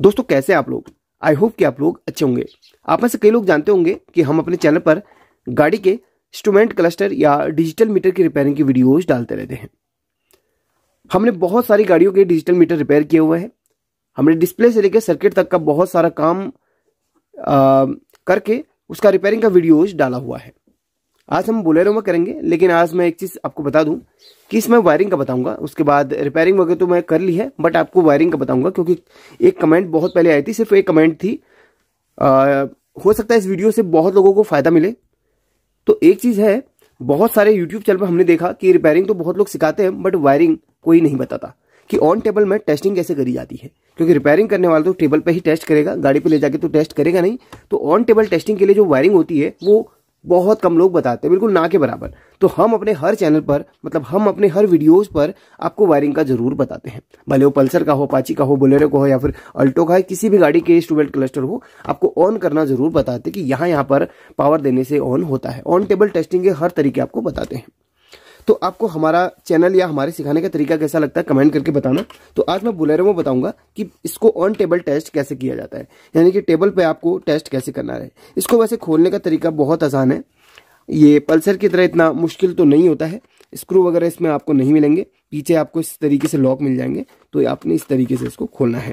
दोस्तों कैसे आप लोग आई होप कि आप लोग अच्छे होंगे आप में से कई लोग जानते होंगे कि हम अपने चैनल पर गाड़ी के इंस्ट्रूमेंट क्लस्टर या डिजिटल मीटर की रिपेयरिंग की वीडियोज डालते रहते हैं हमने बहुत सारी गाड़ियों के डिजिटल मीटर रिपेयर किए हुए हैं हमने डिस्प्ले से लेकर सर्किट तक का बहुत सारा काम आ, करके उसका रिपेयरिंग का वीडियोज डाला हुआ है आज हम बोलेरो में करेंगे लेकिन आज मैं एक चीज़ आपको बता दूं कि इसमें वायरिंग का बताऊंगा उसके बाद रिपेयरिंग वगैरह तो मैं कर ली है बट आपको वायरिंग का बताऊंगा क्योंकि एक कमेंट बहुत पहले आई थी सिर्फ एक कमेंट थी आ, हो सकता है इस वीडियो से बहुत लोगों को फ़ायदा मिले तो एक चीज़ है बहुत सारे यूट्यूब चैनल पर हमने देखा कि रिपेयरिंग तो बहुत लोग सिखाते हैं बट वायरिंग कोई नहीं बताता कि ऑन टेबल में टेस्टिंग कैसे करी जाती है क्योंकि रिपेयरिंग करने वाला तो टेबल पर ही टेस्ट करेगा गाड़ी पर ले जाके तो टेस्ट करेगा नहीं तो ऑन टेबल टेस्टिंग के लिए जो वायरिंग होती है वो बहुत कम लोग बताते हैं बिल्कुल ना के बराबर तो हम अपने हर चैनल पर मतलब हम अपने हर वीडियोस पर आपको वायरिंग का जरूर बताते हैं भले वो पल्सर का हो पाची का हो बोलेरो का हो या फिर अल्टो का है किसी भी गाड़ी के स्टूबेल्ट क्लस्टर हो आपको ऑन करना जरूर बताते हैं कि यहाँ यहाँ पर पावर देने से ऑन होता है ऑन टेबल टेस्टिंग के हर तरीके आपको बताते हैं तो आपको हमारा चैनल या हमारे सिखाने का तरीका कैसा लगता है कमेंट करके बताना तो आज मैं बुलेरो में बताऊंगा कि इसको ऑन टेबल टेस्ट कैसे किया जाता है यानी कि टेबल पे आपको टेस्ट कैसे करना है इसको वैसे खोलने का तरीका बहुत आसान है ये पल्सर की तरह इतना मुश्किल तो नहीं होता है स्क्रू वगैरह इसमें आपको नहीं मिलेंगे पीछे आपको इस तरीके से लॉक मिल जाएंगे तो आपने इस तरीके से इसको खोलना है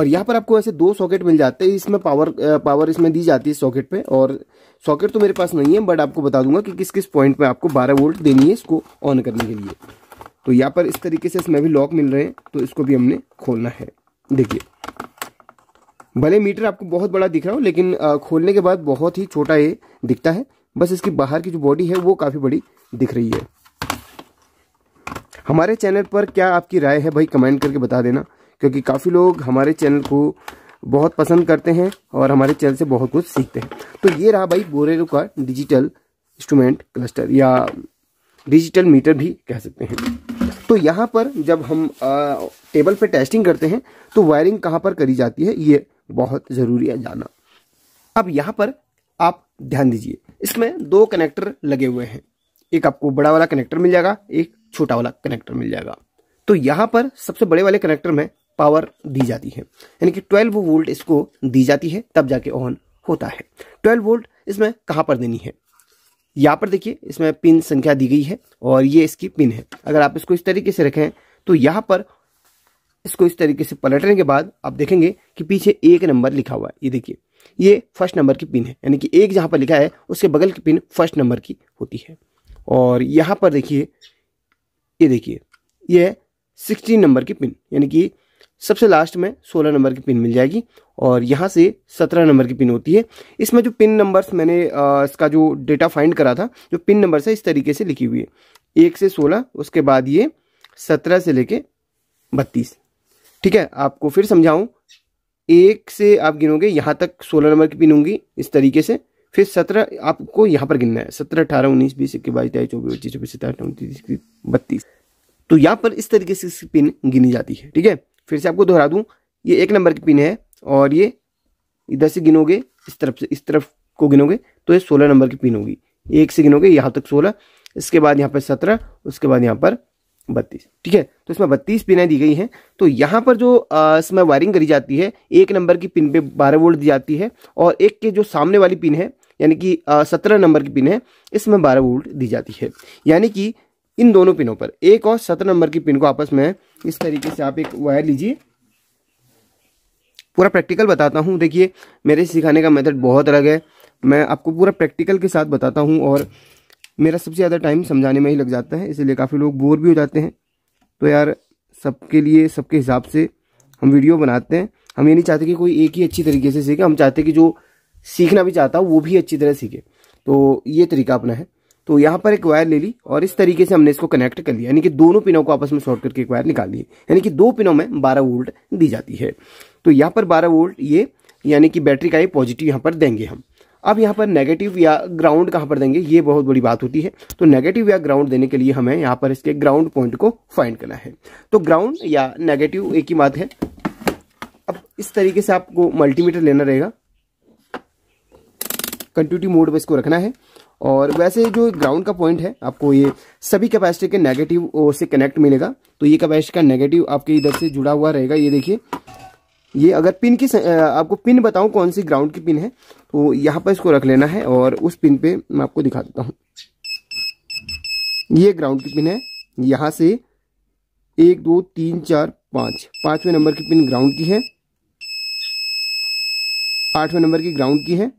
और यहाँ पर आपको ऐसे दो सॉकेट मिल जाते हैं इसमें पावर पावर इसमें दी जाती है सॉकेट पे और सॉकेट तो मेरे पास नहीं है बट आपको बता दूंगा कि किस किस पॉइंट पे आपको 12 वोल्ट देनी है इसको ऑन करने के लिए तो यहाँ पर इस तरीके से इसमें भी लॉक मिल रहे हैं तो इसको भी हमने खोलना है देखिए भले मीटर आपको बहुत बड़ा दिख रहा हो लेकिन खोलने के बाद बहुत ही छोटा ये दिखता है बस इसकी बाहर की जो बॉडी है वो काफ़ी बड़ी दिख रही है हमारे चैनल पर क्या आपकी राय है भाई कमेंट करके बता देना क्योंकि काफ़ी लोग हमारे चैनल को बहुत पसंद करते हैं और हमारे चैनल से बहुत कुछ सीखते हैं तो ये रहा भाई बोरेलो का डिजिटल इंस्ट्रूमेंट क्लस्टर या डिजिटल मीटर भी कह सकते हैं तो यहाँ पर जब हम आ, टेबल पे टेस्टिंग करते हैं तो वायरिंग कहाँ पर करी जाती है ये बहुत ज़रूरी है जाना अब यहाँ पर आप ध्यान दीजिए इसमें दो कनेक्टर लगे हुए हैं एक आपको बड़ा वाला कनेक्टर मिल जाएगा एक छोटा वाला कनेक्टर मिल जाएगा तो यहाँ पर सबसे बड़े वाले कनेक्टर में पावर दी जाती है यानी कि 12 वोल्ट इसको दी जाती है तब जाके ऑन होता है 12 वोल्ट इसमें कहाँ पर देनी है यहाँ पर देखिए इसमें पिन संख्या दी गई है और ये इसकी पिन है अगर आप इसको इस तरीके से रखें तो यहाँ पर इसको इस तरीके से पलटने के बाद आप देखेंगे कि पीछे एक नंबर लिखा हुआ है ये देखिए ये फर्स्ट नंबर की पिन है यानी कि एक जहाँ पर लिखा है उसके बगल की पिन फर्स्ट नंबर की होती है और यहाँ पर देखिए ये देखिए ये है सिक्सटीन नंबर की पिन यानी कि सबसे लास्ट में 16 नंबर की पिन मिल जाएगी और यहाँ से 17 नंबर की पिन होती है इसमें जो पिन नंबर्स मैंने इसका जो डेटा फाइंड करा था जो पिन नंबर्स है इस तरीके से लिखी हुई है एक से 16 उसके बाद ये 17 से लेके 32 ठीक है आपको फिर समझाऊँ एक से आप गिनोगे यहाँ तक सोलह नंबर की पिन होंगी इस तरीके से फिर सत्रह आपको यहाँ पर गिनना है सत्रह अठारह उन्नीस बीस इक्कीस बाईस तेईस चौबीस पच्चीस छब्बीस सत्ताईस उनतीस बत्तीस तो यहाँ पर इस तरीके से इसकी पिन गिनी जाती है ठीक है फिर से आपको दोहरा दूँ ये एक नंबर की पिन है और ये इधर से गिनोगे इस तरफ से इस तरफ को गिनोगे तो ये सोलह नंबर की पिन होगी एक से गिनोगे यहाँ तक सोलह इसके बाद यहाँ पर सत्रह उसके बाद यहाँ पर बत्तीस ठीक है तो इसमें बत्तीस पिनें दी गई हैं तो यहाँ पर जो इसमें वायरिंग करी जाती है एक नंबर की पिन पे बारह वोल्ट दी जाती है और एक के जो सामने वाली पिन है यानी कि सत्रह नंबर की पिन है इसमें बारह वोल्ट दी जाती है यानी कि इन दोनों पिनों पर एक और सत्रह नंबर की पिन को आपस में इस तरीके से आप एक वायर लीजिए पूरा प्रैक्टिकल बताता हूँ देखिए मेरे सिखाने का मेथड बहुत अलग है मैं आपको पूरा प्रैक्टिकल के साथ बताता हूँ और मेरा सबसे ज़्यादा टाइम समझाने में ही लग जाता है इसीलिए काफ़ी लोग बोर भी हो जाते हैं तो यार सबके लिए सबके हिसाब से हम वीडियो बनाते हैं हम ये नहीं चाहते कि कोई एक ही अच्छी तरीके से सीखे हम चाहते कि जो सीखना भी चाहता हो वो भी अच्छी तरह सीखे तो ये तरीका अपना है तो यहाँ पर एक वायर ले ली और इस तरीके से हमने इसको कनेक्ट कर लिया यानी कि दोनों पिनों को आपस में शॉर्ट करके एक वायर निकाल दिए यानी कि दो पिनों में बारह वोल्ट दी जाती है तो यहाँ पर बारह वोल्ट ये यानी कि बैटरी का ये पॉजिटिव यहाँ पर देंगे हम अब यहाँ पर नेगेटिव या ग्राउंड कहाँ पर देंगे ये बहुत बड़ी बात होती है तो नेगेटिव या ग्राउंड देने के लिए हमें यहाँ पर इसके ग्राउंड पॉइंट को फाइंड करना है तो ग्राउंड या नेगेटिव एक ही बात है अब इस तरीके से आपको मल्टीमीटर लेना रहेगा कंटिन्यूटी मोड में इसको रखना है और वैसे जो ग्राउंड का पॉइंट है आपको ये सभी कैपेसिटी के नेगेटिव से कनेक्ट मिलेगा तो ये कैपेसिटी का नेगेटिव आपके इधर से जुड़ा हुआ रहेगा ये देखिए ये अगर पिन की आपको पिन बताऊं कौन सी ग्राउंड की पिन है तो यहाँ पर इसको रख लेना है और उस पिन पे मैं आपको दिखा देता हूँ ये ग्राउंड की पिन है यहाँ से एक दो तीन चार पाँच पाँचवें नंबर की पिन ग्राउंड की है आठवें नंबर की ग्राउंड की है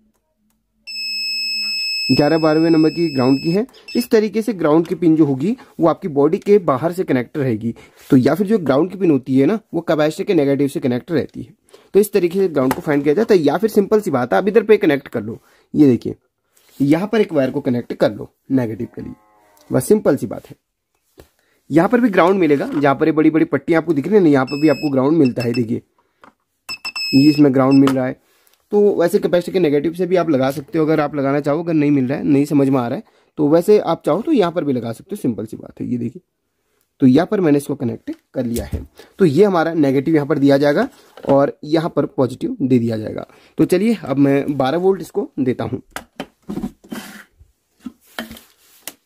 ग्यारह बारहवें नंबर की ग्राउंड की है इस तरीके से ग्राउंड की पिन जो होगी वो आपकी बॉडी के बाहर से कनेक्ट रहेगी तो या फिर जो ग्राउंड की पिन होती है ना वो कैपेसिटर के नेगेटिव से कनेक्ट रहती है तो इस तरीके से ग्राउंड को फाइंड किया जाता है या फिर सिंपल सी बात है आप इधर पे कनेक्ट कर लो ये देखिए यहाँ पर एक वायर को कनेक्ट कर लो नेगेटिव के लिए बस सिंपल सी बात है यहाँ पर भी ग्राउंड मिलेगा जहाँ पर बड़ी बड़ी पट्टियाँ आपको दिख रही है ना यहाँ पर भी आपको ग्राउंड मिलता है देखिए इसमें ग्राउंड मिल रहा है तो वैसे कैपेसिटी के नेगेटिव से भी आप लगा सकते हो अगर आप लगाना चाहो अगर नहीं मिल रहा है नहीं समझ में आ रहा है तो वैसे आप चाहो तो यहाँ पर भी लगा सकते हो सिंपल सी बात है ये देखिए तो यहाँ पर मैंने इसको कनेक्ट कर लिया है तो ये हमारा नेगेटिव यहाँ पर दिया जाएगा और यहाँ पर पॉजिटिव दे दिया जाएगा तो चलिए अब मैं बारह वोल्ट इसको देता हूँ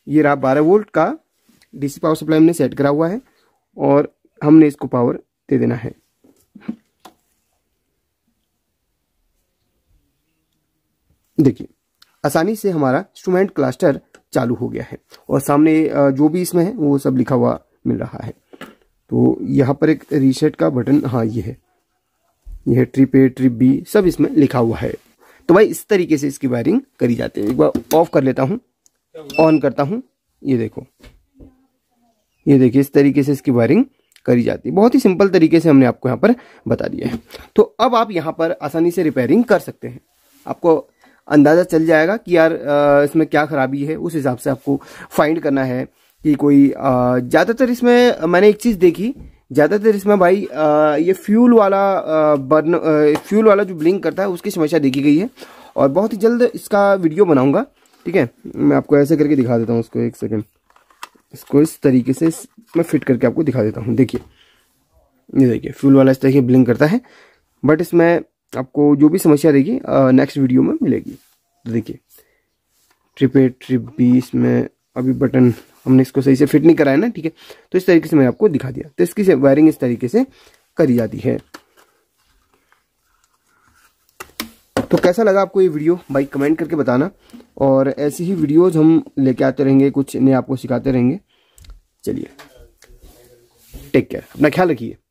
ये रहा बारह वोल्ट का डीसी पावर सप्लाई हमने सेट करा हुआ है और हमने इसको पावर दे देना है देखिए आसानी से हमारा इंस्ट्रूमेंट क्लस्टर चालू हो गया है और सामने जो भी इसमें है वो सब लिखा हुआ मिल रहा है तो यहाँ पर एक रीसेट का बटन हाँ ये है यह ट्रिप ए ट्रिप बी सब इसमें लिखा हुआ है तो भाई इस तरीके से इसकी वायरिंग करी जाती है एक बार ऑफ कर लेता हूँ ऑन करता हूँ ये देखो ये देखिए इस तरीके से इसकी वायरिंग करी जाती है बहुत ही सिंपल तरीके से हमने आपको यहाँ पर बता दिया है तो अब आप यहाँ पर आसानी से रिपेयरिंग कर सकते हैं आपको अंदाज़ा चल जाएगा कि यार इसमें क्या खराबी है उस हिसाब से आपको फाइंड करना है कि कोई ज़्यादातर इसमें मैंने एक चीज़ देखी ज़्यादातर इसमें भाई ये फ्यूल वाला बर्न फ्यूल वाला जो ब्लिंक करता है उसकी समस्या देखी गई है और बहुत ही जल्द इसका वीडियो बनाऊंगा ठीक है मैं आपको ऐसे करके दिखा देता हूँ उसको एक सेकेंड इसको इस तरीके से मैं फिट करके आपको दिखा देता हूँ देखिए ये देखिए फ्यूल वाला इस तरीके ब्लिंक करता है बट इसमें आपको जो भी समस्या रहेगी नेक्स्ट वीडियो में मिलेगी तो देखिए ट्रिप एट ट्रिप बी इसमें अभी बटन हमने इसको सही से फिट नहीं कराया ना ठीक है तो इस तरीके से मैंने आपको दिखा दिया तो इसकी वायरिंग इस तरीके से करी जाती है तो कैसा लगा आपको ये वीडियो भाई कमेंट करके बताना और ऐसी ही वीडियोज हम लेके आते रहेंगे कुछ नए आपको सिखाते रहेंगे चलिए टेक केयर अपना ख्याल रखिए